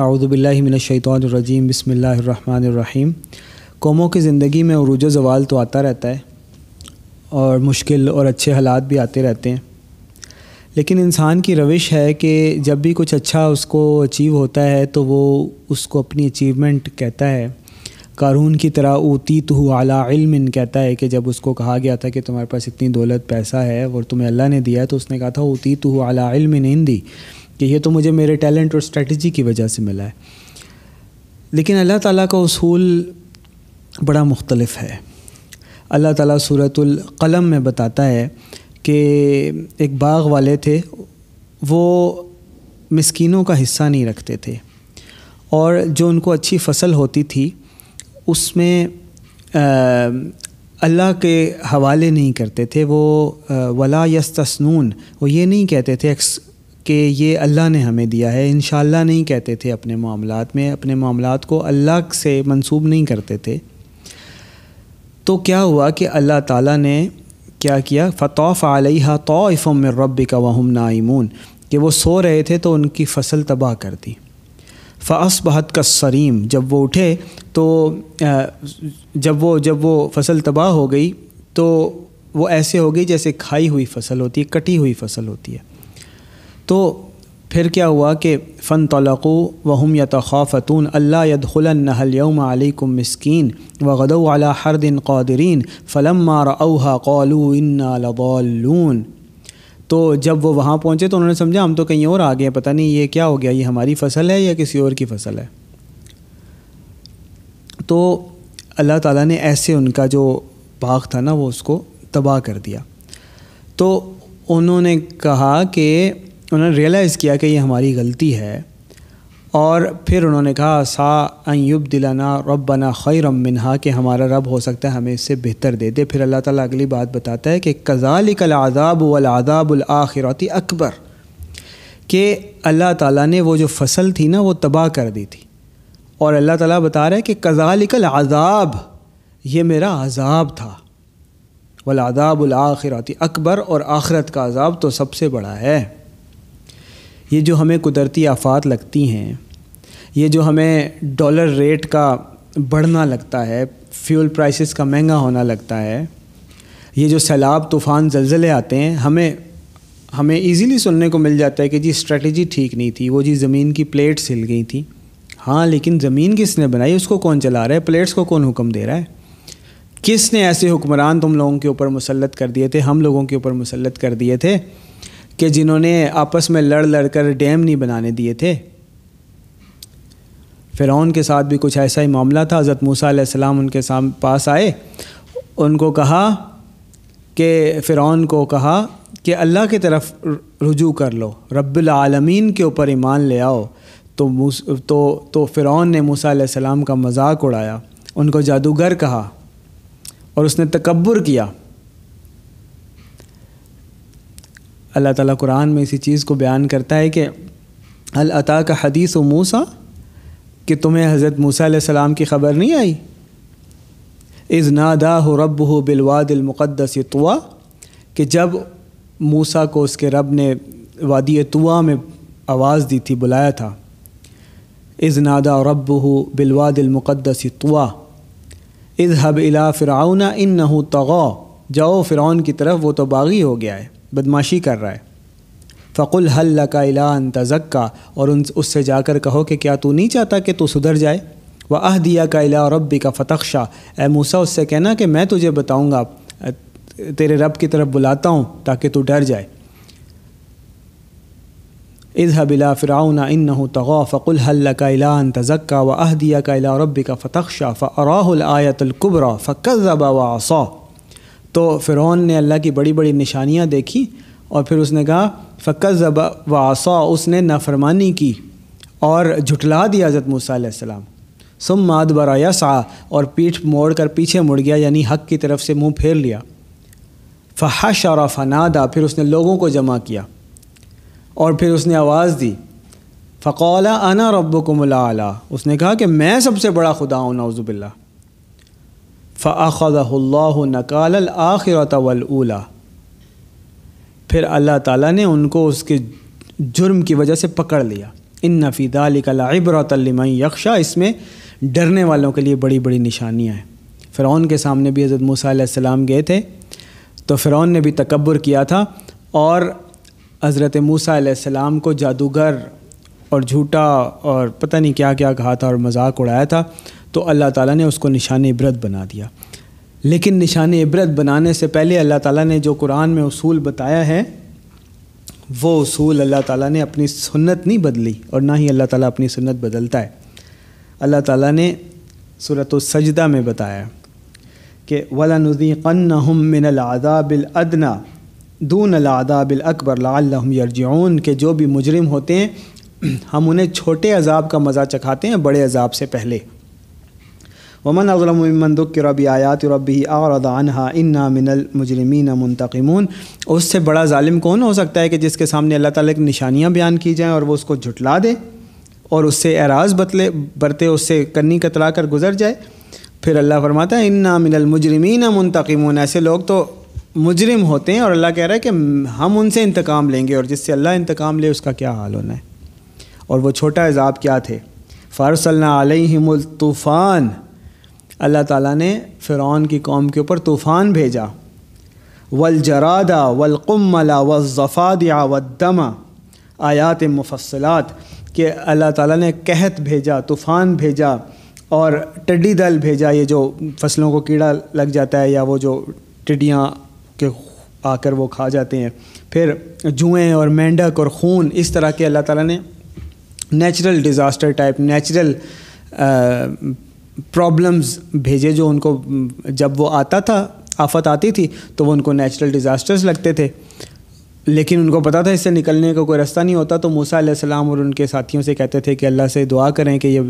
आउदबिल्लिमिनशैतरजीम बसमीम कौमों की ज़िंदगी में अरूज जवाल तो आता रहता है और मुश्किल और अच्छे हालात भी आते रहते हैं लेकिन इंसान की रविश है कि जब भी कुछ अच्छा उसको अचीव होता है तो वो उसको अपनी अचीवमेंट कहता है कारून की तरह ऊती तो अला कहता है कि जब उसको कहा गया था कि तुम्हारे पास इतनी दौलत पैसा है और तुम्हें अल्लाह ने दिया तो उसने कहा था ऊती तो आला इन दी कि ये तो मुझे मेरे टैलेंट और स्ट्रेटजी की वजह से मिला है लेकिन अल्लाह ताला का उसूल बड़ा मुख्तलफ है अल्लाह ताला सूरतुल कलम में बताता है कि एक बाग वाले थे वो मिसकीनों का हिस्सा नहीं रखते थे और जो उनको अच्छी फसल होती थी उसमें अल्लाह के हवाले नहीं करते थे वो वला यस्तस्नून वो ये नहीं कहते थे कि ये अल्लाह ने हमें दिया है इन नहीं कहते थे अपने मामला में अपने मामला को अल्लाह से मंसूब नहीं करते थे तो क्या हुआ कि अल्लाह ताला ने क्या किया फ़तौफ़ आलिहा तोफ़म रब का वहम नाइमून कि वो सो रहे थे तो उनकी फसल तबाह कर दी फ़ास बहत का सरीम जब वो उठे तो जब वो जब वो फसल तबाह हो गई तो वो ऐसे हो गई जैसे खाई हुई फसल होती है कटी हुई फसल होती है तो फिर क्या हुआ कि फ़न तलक़ो वहम या यतखाफ़तून अल्ला यदखलनहलयम आलिकुम मिसकीन व गदौ अला हर दिन कौदरीन फ़लम रहा कौलू तो जब वो वहाँ पहुँचे तो उन्होंने समझा हम तो कहीं और आ गए पता नहीं ये क्या हो गया ये हमारी फसल है या किसी और की फसल है तो अल्लाह ताला ने ऐसे उनका जो बाग था ना वो उसको तबाह कर दिया तो उन्होंने कहा कि उन्होंने रियलाइज़ किया कि ये हमारी गलती है और फिर उन्होंने कहा सा अयुब दिलाना रबना खैर मिनहा कि हमारा रब हो सकता है हमें इससे बेहतर दे दे फिर अल्लाह ताला अगली बात बताता है कि कज़ालिकल आदाब वल आदाबुल आखिरती अकबर के अल्लाह ताला ने वो जो फसल थी ना वो तबाह कर दी थी और अल्लाह ताला बता रहा है कि कज़ालिकल आज़ाब ये मेरा आज़ाब था वल आदाबुल आखिरती अकबर और आखरत का आज़ाब तो सबसे बड़ा है ये जो हमें कुदरती आफात लगती हैं ये जो हमें डॉलर रेट का बढ़ना लगता है फ्यूल प्राइसेस का महंगा होना लगता है ये जो सैलाब तूफ़ान जलजले आते हैं हमें हमें इजीली सुनने को मिल जाता है कि जी स्ट्रेटजी ठीक नहीं थी वो जी ज़मीन की प्लेट्स हिल गई थी हाँ लेकिन ज़मीन किसने बनाई उसको कौन चला रहा है प्लेट्स को कौन हुक्म दे रहा है किसने ऐसे हुक्मरान तुम लोगों के ऊपर मुसलत कर दिए थे हम लोगों के ऊपर मुसलत कर दिए थे कि जिन्होंने आपस में लड़ लड़ कर डैम नहीं बनाने दिए थे फ़िरौन के साथ भी कुछ ऐसा ही मामला था हज़रत मूसा आसमाम उनके साम पास आए उनको कहा कि फ़िरौन को कहा कि अल्लाह की तरफ रुजू कर लो रब्बिल आलमीन के ऊपर ईमान ले आओ तो तो तो फ़िरौन ने मूसा सलाम का मजाक उड़ाया उनको जादूगर कहा और उसने तकबर किया अल्लाह ताला कुरान में इसी चीज़ को बयान करता है कि अल अता का हदीस व मूसा कि तुम्हें हज़रत मूसा सलाम की ख़बर नहीं आई इज़ नादा हो रब हो बिलवादिलमुक़दस तुआ कि जब मूसा को उसके रब ने वादी तुआ में आवाज़ दी थी बुलाया था इज़ नादा रब हो बिलवादिलमुक़दस तुआ हब इला फ़िरौना इन नहू जाओ फ़िरौन की तरफ वो तो बागी हो गया है बदमाशी कर रहा है फ़कुल हल लका इलान तजक्का और उन उससे जाकर कहो कि क्या तू नहीं चाहता कि तू सुधर जाए व अह दिया का इला रब्बी का फ़तखशा ए मूसा उससे कहना कि मैं तुझे बताऊँगा तेरे रब की तरफ बुलाता हूँ ताकि तू डर जाए हबिला फ़िराउन इन तगा फ़कुल हल्ला इलान तजक्का व दिया का इला रब्बी का फ़तख्शा फ़राहल आयतुल्कुबरा फ़कज़बा व तो फ़िरौन ने अल्लाह की बड़ी बड़ी निशानियाँ देखी और फिर उसने कहा फ़क्त ज़बा आसा उसने नाफरमानी की और झुठला दिया हज़रत मूसम सुम माद बराया सा और पीठ मोड़ कर पीछे मुड़ गया यानी हक की तरफ से मुंह फेर लिया फ़हश और फनादा फिर उसने लोगों को जमा किया और फिर उसने आवाज़ दी फ़कौला अना रब को उसने कहा कि मैं सबसे बड़ा खुदा हूँ नाउज़ुबिल्ला फ़ाख़ल्ला नकाल आखिर वलूला फिर अल्लाह ताला ने उनको उसके जुर्म की वजह से पकड़ लिया इन नफ़ीदा लिकलाइब्रतलम यक्षा इसमें डरने वालों के लिए बड़ी बड़ी निशानियाँ हैं फ़िरौन के सामने भी हज़रत मूसा गए थे तो फ़िरौन ने भी तकबर किया था और हज़रत मूसा को जादूगर और झूठा और पता नहीं क्या क्या कहा था और मजाक उड़ाया था तो अल्लाह ताला ने उसको निशान इबरत बना दिया लेकिन निशान इबरत बनाने से पहले अल्लाह ताला ने जो कुरान में उसूल बताया है वो उसूल अल्लाह ताला ने अपनी सुन्नत नहीं बदली और ना ही अल्लाह ताला अपनी सुन्नत बदलता है अल्लाह ताला ने सूरत सजदा में बताया कि वला नज़ीक़न मिनल आदाबिल अदना दून अलादाबिल अकबर लाम के जो भी मुजरिम होते हैं हम उन्हें छोटे अजाब का मज़ा चखाते हैं बड़े अजाब से पहले वमन अज़लमन दुक्रबी आयात रबी आरदानहा इन्ना मिनल मुजरमिन मुंतकमून उससे बड़ा ालिम कौन हो सकता है कि जिसके सामने अल्लाह ताला की निशानियाँ बयान की जाएँ और वो उसको झुटला दे और उससे एराज बतले बरते उससे कन्नी कतरा कर गुजर जाए फिर अल्लाह फरमाता है इन्ना मिनल मुजरमिन मुंतकमून ऐसे लोग तो मुजरिम होते हैं और अल्लाह कह रहा है कि हम उनसे इंतकाम लेंगे और जिससे अल्लाह इंतकाम ले उसका क्या हाल होना है और वो छोटा एजाब क्या थे फ़ारसल्ला तूफ़ान अल्लाह ताला ने फ़िरौन की कौम के ऊपर तूफ़ान भेजा वल जरादा वल कुमला वल ज़फ़ादिया व दमा आयात मुफसलात के अल्लाह ताला ने कहत भेजा तूफ़ान भेजा और टिड्डी दल भेजा ये जो फसलों को कीड़ा लग जाता है या वो जो टिड्डियाँ के आकर वो खा जाते हैं फिर जुएँ और मेंढक और खून इस तरह के अल्लाह ताला ने natural disaster type natural problems भेजे जो उनको जब वो आता था आफत आती थी तो वो उनको नेचुरल डिज़ास्टर्स लगते थे लेकिन उनको पता था इससे निकलने का कोई रास्ता नहीं होता तो मूसा सलाम और उनके साथियों से कहते थे कि अल्लाह से दुआ करें कि ये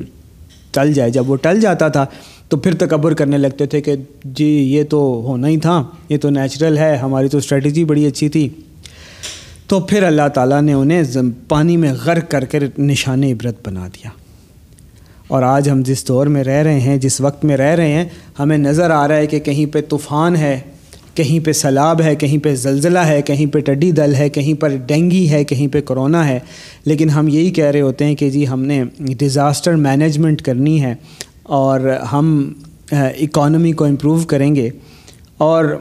टल जाए जब वो टल जाता था तो फिर तकबर करने लगते थे कि जी ये तो होना ही था ये तो नेचुरल है हमारी तो स्ट्रेटजी बड़ी अच्छी थी तो फिर अल्लाह ताला ने उन्हें पानी में गर्क करके निशान इबरत बना दिया और आज हम जिस दौर में रह रहे हैं जिस वक्त में रह रहे हैं हमें नज़र आ रहा है कि कहीं पे तूफ़ान है कहीं पे सैलाब है कहीं पे जलजिला है कहीं पे टड्डी दल है कहीं पर डेंगी है कहीं पे कोरोना है लेकिन हम यही कह रहे होते हैं कि जी हमने डिज़ास्टर मैनेजमेंट करनी है और हम इकॉनमी को इम्प्रूव करेंगे और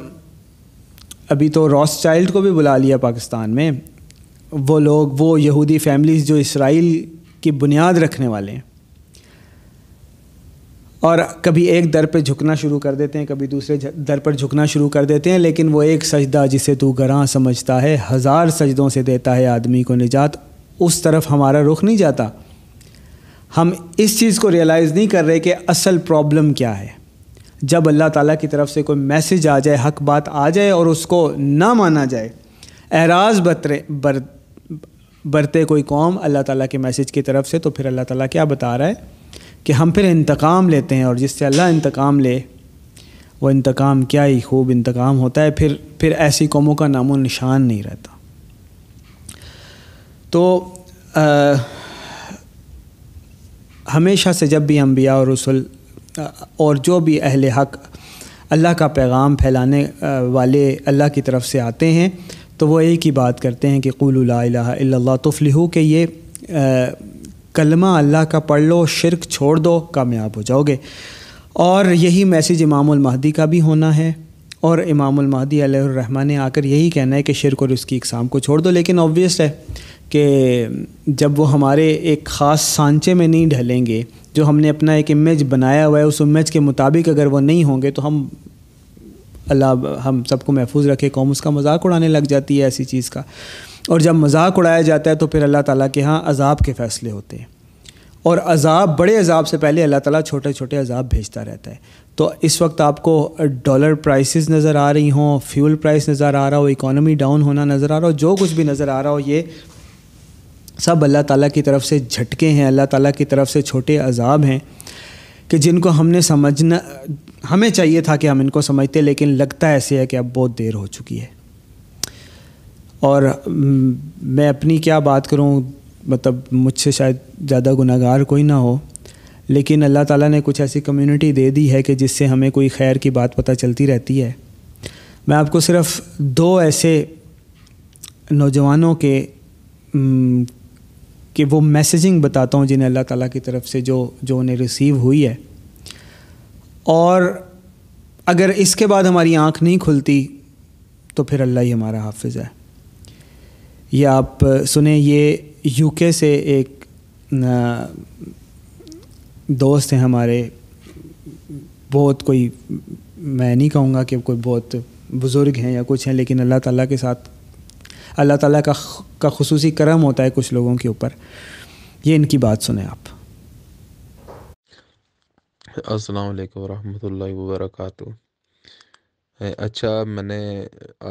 अभी तो रॉस चाइल्ड को भी बुला लिया पाकिस्तान में वो लोग वो यहूदी फैमिलीज़ जो इसराइल की बुनियाद रखने वाले हैं और कभी एक दर पे झुकना शुरू कर देते हैं कभी दूसरे दर पर झुकना शुरू कर देते हैं लेकिन वो एक सजदा जिसे तू गरां समझता है हज़ार सजदों से देता है आदमी को निजात उस तरफ हमारा रुख नहीं जाता हम इस चीज़ को रियलाइज़ नहीं कर रहे कि असल प्रॉब्लम क्या है जब अल्लाह ताला की तरफ से कोई मैसेज आ जाए हक बात आ जाए और उसको ना माना जाए एराज बतरे बर बरते कोई कौम अल्लाह ताला के मैसेज की तरफ से तो फिर अल्लाह ताला क्या बता रहा है कि हम फिर इंतकाम लेते हैं और जिससे अल्लाह इंतकाम ले वो इंतकाम क्या ही खूब इंतकाम होता है फिर फिर ऐसी कौमों का नामो निशान नहीं रहता तो आ, हमेशा से जब भी अम्बिया और रसुल और जो भी अहल हक अल्लाह का पैगाम फैलाने वाले अल्लाह की तरफ से आते हैं तो वो एक ही बात करते हैं कि क़ुल्ला ला के ये आ, कलमा अल्लाह का पढ़ लो शिरक छोड़ दो कामयाब हो जाओगे और यही मैसेज इमामदी महदी का भी होना है और इमामदी महदी रहमान ने आकर यही कहना है कि शिरक और उसकी इकसाम को छोड़ दो लेकिन ऑब्वियस है कि जब वो हमारे एक ख़ास सांचे में नहीं ढलेंगे जो हमने अपना एक इमेज बनाया हुआ है उस इमेज के मुताबिक अगर वो नहीं होंगे तो हम अल्लाह हम सबको महफूज रखे कौम उसका मजाक उड़ाने लग जाती है ऐसी चीज़ का और जब मजाक उड़ाया जाता है तो फिर अल्लाह ताला के यहाँ अजाब के फ़ैसले होते हैं और अजाब बड़े अजाब से पहले अल्लाह ताला छोटे छोटे अजाब भेजता रहता है तो इस वक्त आपको डॉलर प्राइसेस नज़र आ रही हों फ्यूल प्राइस नज़र आ रहा हो इकोनॉमी डाउन होना नज़र आ रहा हो जो कुछ भी नज़र आ रहा हो ये सब अल्लाह ताला की तरफ से झटके हैं अल्लाह ताला की तरफ से छोटे अजाब हैं कि जिनको हमने समझना हमें चाहिए था कि हम इनको समझते लेकिन लगता ऐसे है कि अब बहुत देर हो चुकी है और हम्म, मैं अपनी क्या बात करूँ मतलब मुझसे शायद ज़्यादा गुनागार कोई ना हो लेकिन अल्लाह ताला ने कुछ ऐसी कम्युनिटी दे दी है कि जिससे हमें कोई खैर की बात पता चलती रहती है मैं आपको सिर्फ दो ऐसे नौजवानों के हम्म, कि वो मैसेजिंग बताता हूँ जिन्हें अल्लाह ताला की तरफ से जो जो उन्हें रिसीव हुई है और अगर इसके बाद हमारी आँख नहीं खुलती तो फिर अल्लाह ही हमारा हाफिज़ है ये आप सुने ये यूके से एक दोस्त हैं हमारे बहुत कोई मैं नहीं कहूँगा कि कोई बहुत बुज़ुर्ग हैं या कुछ हैं लेकिन अल्लाह ताला के साथ अल्लाह ताला का का खसूसी करम होता है कुछ लोगों के ऊपर ये इनकी बात सुने आप अस्सलाम रहमतुल्लाहि व अच्छा मैंने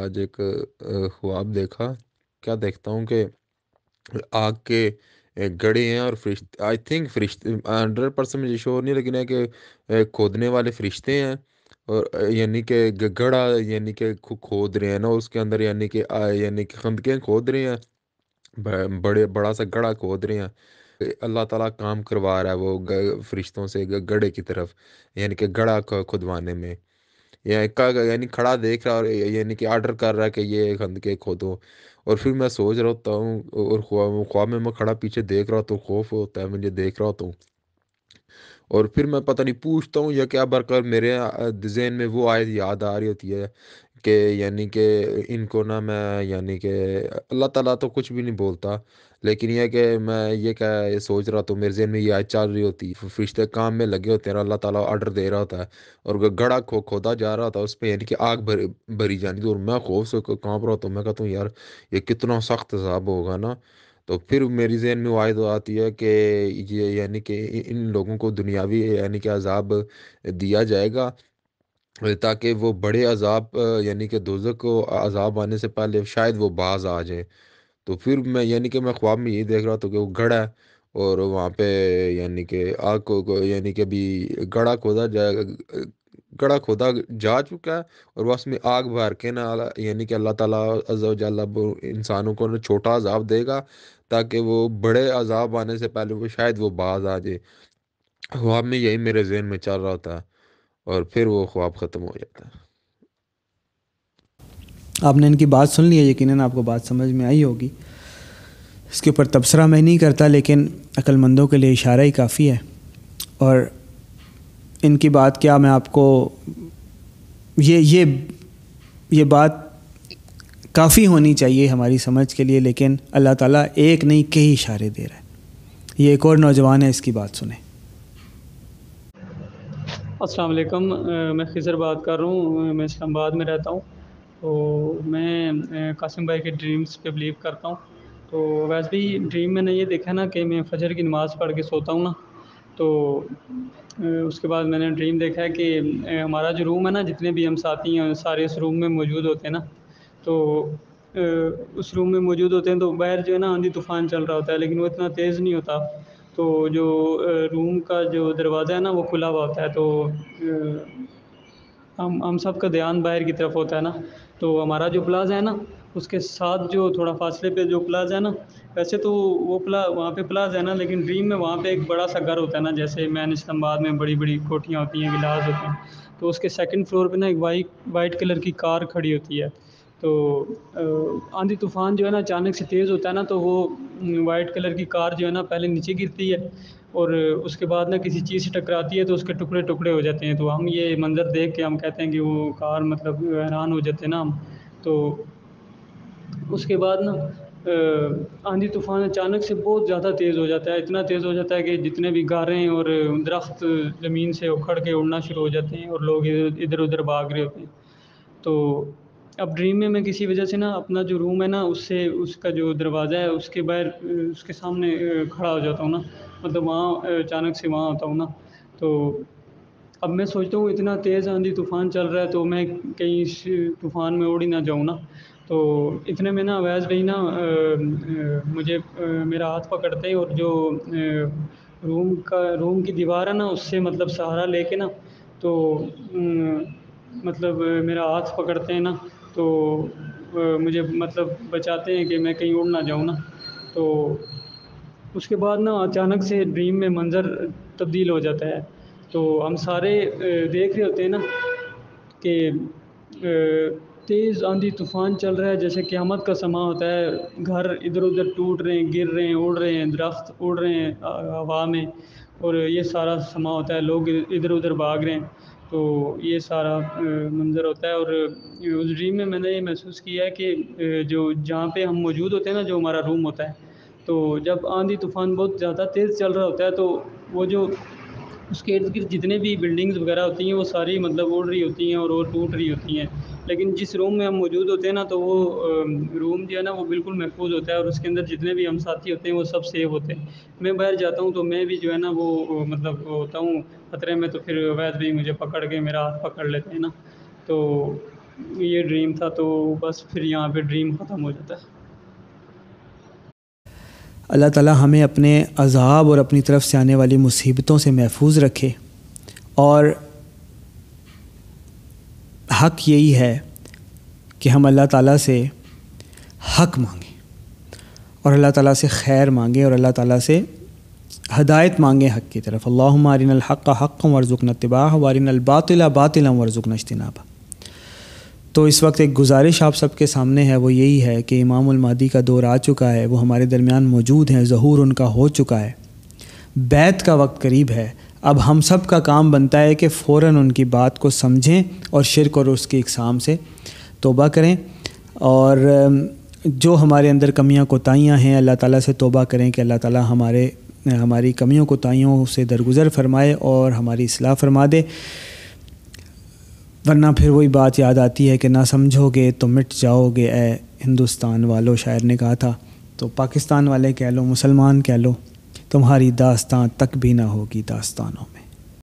आज एक ख्वाब देखा क्या देखता हूँ कि आग के गड़े हैं और फरिश्ते आई थिंक फरिश्ते हंड्रेड परसेंट मुझे शोर नहीं लेकिन है कि खोदने वाले फरिश्ते हैं और यानी कि गढ़ा यानी कि खोद रहे हैं ना उसके अंदर यानी कि यानी कि खंदकें खोद रहे हैं बड़े बड़ा सा गढ़ा खोद रहे हैं अल्लाह ताला काम करवा रहा है वो फरिश्तों से गढ़े की तरफ यानी कि गढ़ा खुदवाने में या यानी खड़ा देख रहा और यानी कि आर्डर कर रहा है कि ये खंद के खोदो और फिर मैं सोच रहा होता हूँ और ख्वाब ख्वाब में मैं खड़ा पीछे देख रहा तो खौफ होता है मुझे देख रहा होता हूँ और फिर मैं पता नहीं पूछता हूँ या क्या बरकर मेरे जहन में वो आयत याद आ रही होती है कि यानी कि इनको ना मैं यानी कि अल्लाह ताला तो कुछ भी नहीं बोलता लेकिन यह कि मैं ये कह ये सोच रहा था तो मेरे जहन में ये आयत चल रही होती फरिश्ते काम में लगे होते हैं अल्लाह ताला ऑर्डर दे रहा था और गड़ा खो खोदा जा रहा था उस पर यानी कि आग भर भरी जानी थी और मैं खौफ से काँप रहा था मैं कहता हूँ यार ये कितना सख्त हिसाब होगा ना तो फिर मेरी जहन में वायद आती है कि ये यानी कि इन लोगों को दुनियावी यानी कि अजाब दिया जाएगा ताकि वो बड़े अजाब यानी कि दोजक को अजाब आने से पहले शायद वो बाज आ जाए तो फिर मैं यानी कि मैं ख्वाब में यही देख रहा था कि वो गढ़ा है और वहाँ पे यानी कि आग को, यानी कि अभी गढ़ा खोदा जाएगा गढ़ा खोदा जा चुका है और बस में आग भर के ना यानी कि अल्लाह ताला अज्जा इंसानों को ना छोटा अजाब देगा ताकि वो बड़े अजाब आने से पहले वो शायद वो बाज आ जाए ख्वाब में यही मेरे जहन में चल रहा था और फिर वो ख्वाब ख़त्म हो जाता है आपने इनकी बात सुन ली है यकीन आपको बात समझ में आई होगी इसके ऊपर तबसरा मैं नहीं करता लेकिन अक्लमंदों के लिए इशारा ही काफ़ी है और इनकी बात क्या मैं आपको ये ये ये बात काफ़ी होनी चाहिए हमारी समझ के लिए लेकिन अल्लाह ताला एक नहीं कई इशारे दे रहा है ये एक और नौजवान है इसकी बात सुने अस्सलाम वालेकुम मैं खिजर बात कर रहा हूँ मैं इस्लामाबाद में रहता हूँ तो मैं कासिम भाई के ड्रीम्स पे बिलीव करता हूँ तो वैसे भी ड्रीम मैंने ये देखा ना कि मैं फजर की नमाज़ पढ़ के सोता हूँ ना तो उसके बाद मैंने ड्रीम देखा है कि हमारा जो रूम है ना जितने भी हम साथी हैं सारे उस रूम में मौजूद होते हैं ना तो उस रूम में मौजूद होते हैं तो बाहर जो है ना आंधी तूफ़ान चल रहा होता है लेकिन वो इतना तेज़ नहीं होता तो जो रूम का जो दरवाज़ा है ना वो खुला हुआ होता है तो हम हम सब का ध्यान बाहर की तरफ होता है ना तो हमारा जो प्लाज़ा है ना उसके साथ जो थोड़ा फासले पे जो प्लाज़ा है ना वैसे तो वो प्ला वहाँ पे प्लाज़ा है ना लेकिन ड्रीम में वहाँ पे एक बड़ा सा घर होता है ना जैसे मैन इस्लामाबाद में बड़ी बड़ी कोठियाँ होती हैं गिलास होते हैं तो उसके सेकंड फ्लोर पे ना एक वाइट वाइट कलर की कार खड़ी होती है तो आंधी तूफ़ान जो है ना अचानक से तेज़ होता है ना तो वो वाइट कलर की कार जो है ना पहले नीचे गिरती है और उसके बाद ना किसी चीज़ से टकराती है तो उसके टुकड़े टुकड़े हो जाते हैं तो हम ये मंज़र देख के हम कहते हैं कि वो कार मतलब हैरान हो जाते हैं ना हम तो उसके बाद ना आंधी तूफ़ान अचानक से बहुत ज़्यादा तेज़ हो जाता है इतना तेज़ हो जाता है कि जितने भी गारें और दरख्त ज़मीन से उखड़ के उड़ना शुरू हो जाते हैं और लोग इधर उधर भाग रहे होते हैं तो अब ड्रीम में मैं किसी वजह से ना अपना जो रूम है ना उससे उसका जो दरवाज़ा है उसके बाहर उसके सामने खड़ा हो जाता हूँ ना मतलब वहाँ अचानक से वहाँ आता हूँ ना तो अब मैं सोचता हूँ इतना तेज़ आंधी तूफ़ान चल रहा है तो मैं कहीं इस तूफ़ान में उड़ ही ना जाऊँ ना तो इतने में ना आवाज़ रही ना मुझे मेरा हाथ पकड़ते ही और जो रूम का रूम की दीवार है ना उससे मतलब सहारा लेके ना तो मतलब मेरा हाथ पकड़ते हैं ना तो मुझे मतलब बचाते हैं कि मैं कहीं उड़ ना जाऊँ ना तो उसके बाद ना अचानक से ड्रीम में मंज़र तब्दील हो जाता है तो हम सारे देख रहे होते हैं ना कि तेज़ आंधी तूफ़ान चल रहा है जैसे क़्यामत का समा होता है घर इधर उधर टूट रहे हैं गिर रहे हैं उड़ रहे हैं दरख्त उड़ रहे हैं हवा में और ये सारा समा होता है लोग इधर उधर भाग रहे हैं तो ये सारा मंज़र होता है और उस ड्रीम में मैंने ये महसूस किया है कि जो जहाँ पे हम मौजूद होते हैं ना जो हमारा रूम होता है तो जब आंधी तूफ़ान बहुत ज़्यादा तेज़ चल रहा होता है तो वो जो उसके इर्द गिर्द जितने भी बिल्डिंग्स वगैरह होती हैं वो सारी मतलब उड़ रही होती हैं और वो टूट रही होती हैं लेकिन जिस रूम में हम मौजूद होते हैं ना तो वो रूम जो है ना वो बिल्कुल महफूज होता है और उसके अंदर जितने भी हम साथी होते हैं वो सब सेफ होते हैं मैं बाहर जाता हूँ तो मैं भी जो है ना वो मतलब होता हूँ खतरे में तो फिर वैद भी मुझे पकड़ के मेरा हाथ पकड़ लेते हैं ना तो ये ड्रीम था तो बस फिर यहाँ पर ड्रीम ख़त्म हो जाता है अल्लाह ताला हमें अपने अजाब और अपनी तरफ से आने वाली मुसीबतों से महफूज रखे और हक यही है कि हम अल्लाह ताला से हक मांगें और अल्लाह ताला से खैर मांगें और अल्लाह ताला से हदायत मांगे हक की तरफ अल्लाम आरिन हक़ हक़ वर्ज़ुक नतबा वारिन अलबातिला बातिला वर्ज़ुक नशतनाबा तो इस वक्त एक गुजारिश आप सबके सामने है वो यही है कि इमाम मादी का दौर आ चुका है वो हमारे दरमियान मौजूद हैं जहूर उनका हो चुका है बैत का वक्त करीब है अब हम सब का काम बनता है कि फ़ौर उनकी बात को समझें और शिरक और उसकी इकसाम से तोबा करें और जो हमारे अंदर कमियां कोताहियाँ हैं अल्लाह ताला से तोबा करें कि अल्लाह ताला हमारे हमारी कमियों कोताहियों से दरगुजर फरमाए और हमारी असलाह फरमा दे वरना फिर वही बात याद आती है कि ना समझोगे तो मिट जाओगे ए हिंदुस्तान वालों शायर ने कहा था तो पाकिस्तान वाले कह लो मुसलमान कह लो तुम्हारी दास्तान तक भी ना होगी दास्तानों में